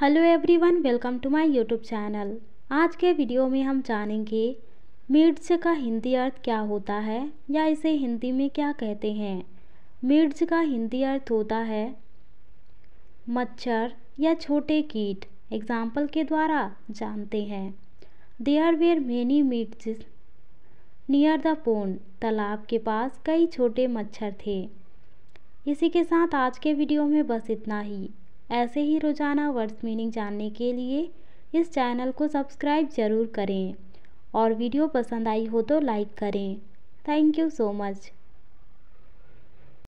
hello everyone welcome to my YouTube channel आज के video में हम जानेंगे मिर्च का हिंदी अर्थ क्या होता है या इसे हिंदी में क्या कहते हैं मिर्च का हिंदी अर्थ होता है मच्छर या छोटे कीट एग्जाम्पल के द्वारा जानते हैं दे आर वेयर मेनी मिर्च नियर द पोन तालाब के पास कई छोटे मच्छर थे इसी के साथ आज के वीडियो में बस इतना ही ऐसे ही रोज़ाना वर्ड्स मीनिंग जानने के लिए इस चैनल को सब्सक्राइब ज़रूर करें और वीडियो पसंद आई हो तो लाइक करें थैंक यू सो मच